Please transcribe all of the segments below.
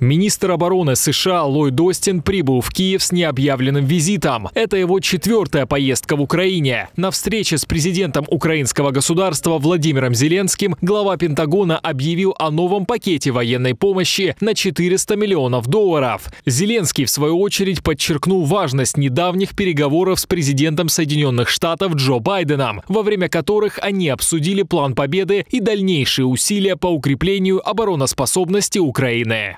Министр обороны США Ллойд Остин прибыл в Киев с необъявленным визитом. Это его четвертая поездка в Украине. На встрече с президентом украинского государства Владимиром Зеленским глава Пентагона объявил о новом пакете военной помощи на 400 миллионов долларов. Зеленский, в свою очередь, подчеркнул важность недавних переговоров с президентом Соединенных Штатов Джо Байденом, во время которых они обсудили план победы и дальнейшие усилия по укреплению обороноспособности Украины.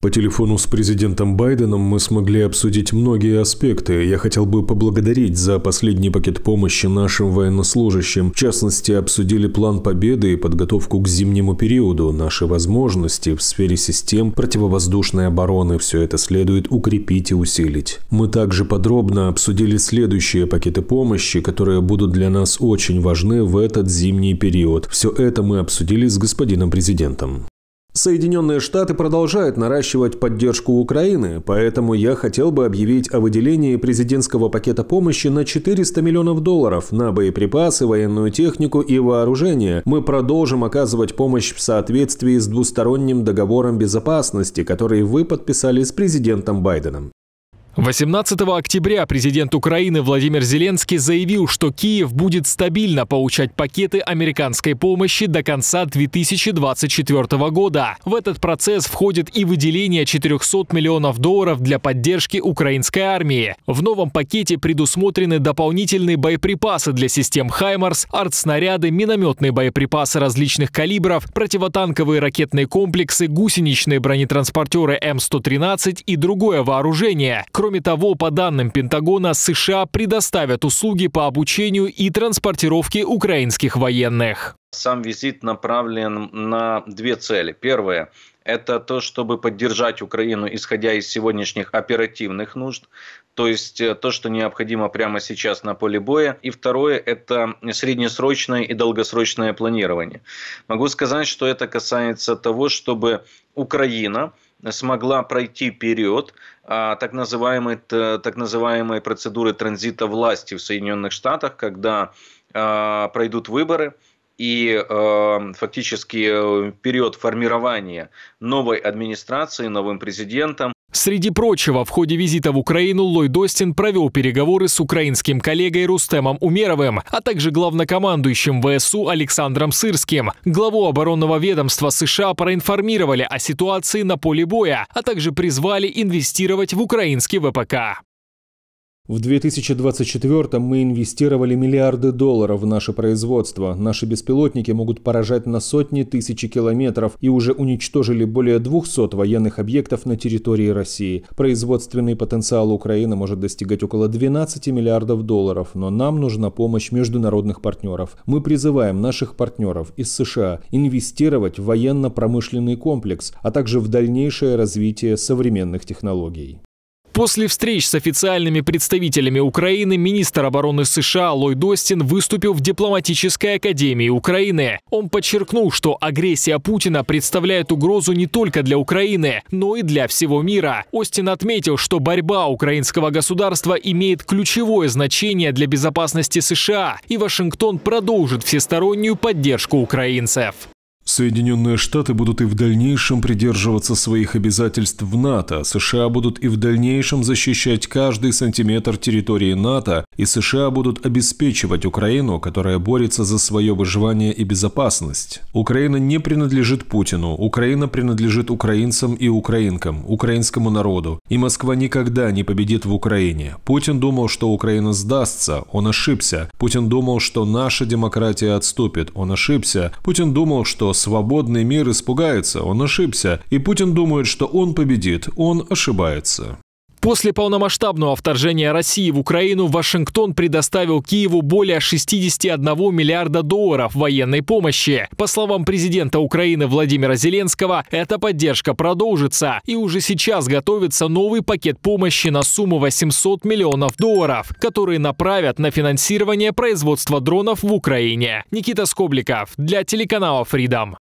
По телефону с президентом Байденом мы смогли обсудить многие аспекты. Я хотел бы поблагодарить за последний пакет помощи нашим военнослужащим. В частности, обсудили план победы и подготовку к зимнему периоду, наши возможности в сфере систем противовоздушной обороны. Все это следует укрепить и усилить. Мы также подробно обсудили следующие пакеты помощи, которые будут для нас очень важны в этот зимний период. Все это мы обсудили с господином президентом. Соединенные Штаты продолжают наращивать поддержку Украины, поэтому я хотел бы объявить о выделении президентского пакета помощи на 400 миллионов долларов на боеприпасы, военную технику и вооружение. Мы продолжим оказывать помощь в соответствии с двусторонним договором безопасности, который вы подписали с президентом Байденом. 18 октября президент Украины Владимир Зеленский заявил, что Киев будет стабильно получать пакеты американской помощи до конца 2024 года. В этот процесс входит и выделение 400 миллионов долларов для поддержки украинской армии. В новом пакете предусмотрены дополнительные боеприпасы для систем «Хаймарс», артснаряды, минометные боеприпасы различных калибров, противотанковые ракетные комплексы, гусеничные бронетранспортеры М113 и другое вооружение. Кроме Кроме того, по данным Пентагона, США предоставят услуги по обучению и транспортировке украинских военных. Сам визит направлен на две цели. Первое – это то, чтобы поддержать Украину, исходя из сегодняшних оперативных нужд, то есть э, то, что необходимо прямо сейчас на поле боя. И второе – это среднесрочное и долгосрочное планирование. Могу сказать, что это касается того, чтобы Украина – смогла пройти период а, так, называемой, так называемой процедуры транзита власти в Соединенных Штатах, когда а, пройдут выборы, и а, фактически э, период формирования новой администрации, новым президентом Среди прочего, в ходе визита в Украину Ллойд Остин провел переговоры с украинским коллегой Рустемом Умеровым, а также главнокомандующим ВСУ Александром Сырским. Главу оборонного ведомства США проинформировали о ситуации на поле боя, а также призвали инвестировать в украинский ВПК. В 2024 мы инвестировали миллиарды долларов в наше производство. Наши беспилотники могут поражать на сотни тысяч километров и уже уничтожили более 200 военных объектов на территории России. Производственный потенциал Украины может достигать около 12 миллиардов долларов, но нам нужна помощь международных партнеров. Мы призываем наших партнеров из США инвестировать в военно-промышленный комплекс, а также в дальнейшее развитие современных технологий. После встреч с официальными представителями Украины министр обороны США Ллойд Остин выступил в Дипломатической академии Украины. Он подчеркнул, что агрессия Путина представляет угрозу не только для Украины, но и для всего мира. Остин отметил, что борьба украинского государства имеет ключевое значение для безопасности США, и Вашингтон продолжит всестороннюю поддержку украинцев. Соединенные Штаты будут и в дальнейшем придерживаться своих обязательств в НАТО, США будут и в дальнейшем защищать каждый сантиметр территории НАТО, и США будут обеспечивать Украину, которая борется за свое выживание и безопасность. Украина не принадлежит Путину, Украина принадлежит украинцам и украинкам, украинскому народу, и Москва никогда не победит в Украине. Путин думал, что Украина сдастся, он ошибся. Путин думал, что наша демократия отступит, он ошибся. Путин думал, что свободный мир испугается, он ошибся, и Путин думает, что он победит, он ошибается. После полномасштабного вторжения России в Украину Вашингтон предоставил Киеву более 61 миллиарда долларов военной помощи. По словам президента Украины Владимира Зеленского, эта поддержка продолжится. И уже сейчас готовится новый пакет помощи на сумму 800 миллионов долларов, которые направят на финансирование производства дронов в Украине. Никита Скобликов для телеканала Freedom.